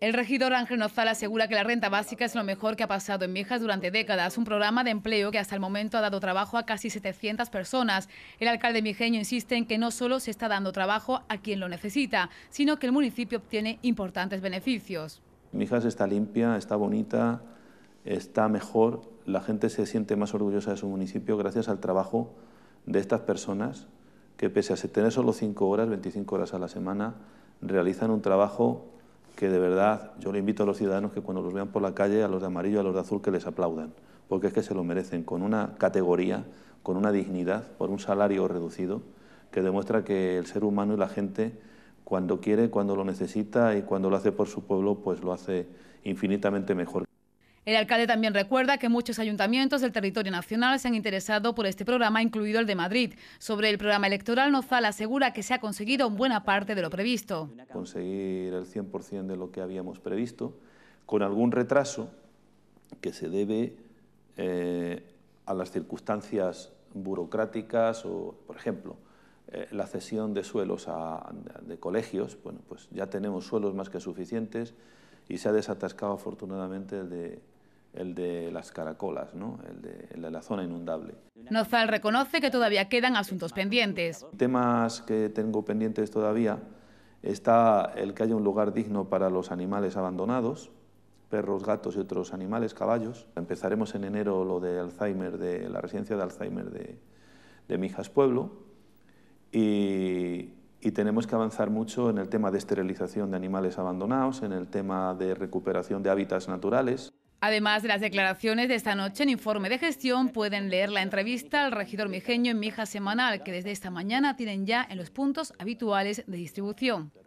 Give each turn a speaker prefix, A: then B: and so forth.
A: El regidor Ángel Nozal asegura que la renta básica es lo mejor que ha pasado en Mijas durante décadas, un programa de empleo que hasta el momento ha dado trabajo a casi 700 personas. El alcalde mijeño insiste en que no solo se está dando trabajo a quien lo necesita, sino que el municipio obtiene importantes beneficios.
B: Mijas está limpia, está bonita, está mejor, la gente se siente más orgullosa de su municipio gracias al trabajo de estas personas que pese a tener solo cinco horas, 25 horas a la semana, realizan un trabajo que de verdad yo le invito a los ciudadanos que cuando los vean por la calle, a los de amarillo, a los de azul, que les aplaudan, porque es que se lo merecen, con una categoría, con una dignidad, por un salario reducido, que demuestra que el ser humano y la gente, cuando quiere, cuando lo necesita y cuando lo hace por su pueblo, pues lo hace infinitamente mejor.
A: El alcalde también recuerda que muchos ayuntamientos del territorio nacional se han interesado por este programa, incluido el de Madrid. Sobre el programa electoral, Nozal asegura que se ha conseguido buena parte de lo previsto.
B: Conseguir el 100% de lo que habíamos previsto, con algún retraso que se debe eh, a las circunstancias burocráticas o, por ejemplo, eh, la cesión de suelos a, de colegios. Bueno, pues ya tenemos suelos más que suficientes y se ha desatascado afortunadamente de el de las caracolas, el, de, la zona inundable.
A: Nozal reconoce que todavía quedan asuntos pendientes.
B: Temas que tengo pendientes todavía está el que haya un lugar digno para los animales abandonados, perros, gatos y otros animales, caballos. Empezaremos en enero lo de Alzheimer, de la residencia de Alzheimer de, Mijas Pueblo y, tenemos que avanzar mucho en el tema de esterilización de animales abandonados, en el tema de recuperación de hábitats naturales.
A: Además de las declaraciones de esta noche en informe de gestión, pueden leer la entrevista al regidor mijeño en Mija Semanal, que desde esta mañana tienen ya en los puntos habituales de distribución.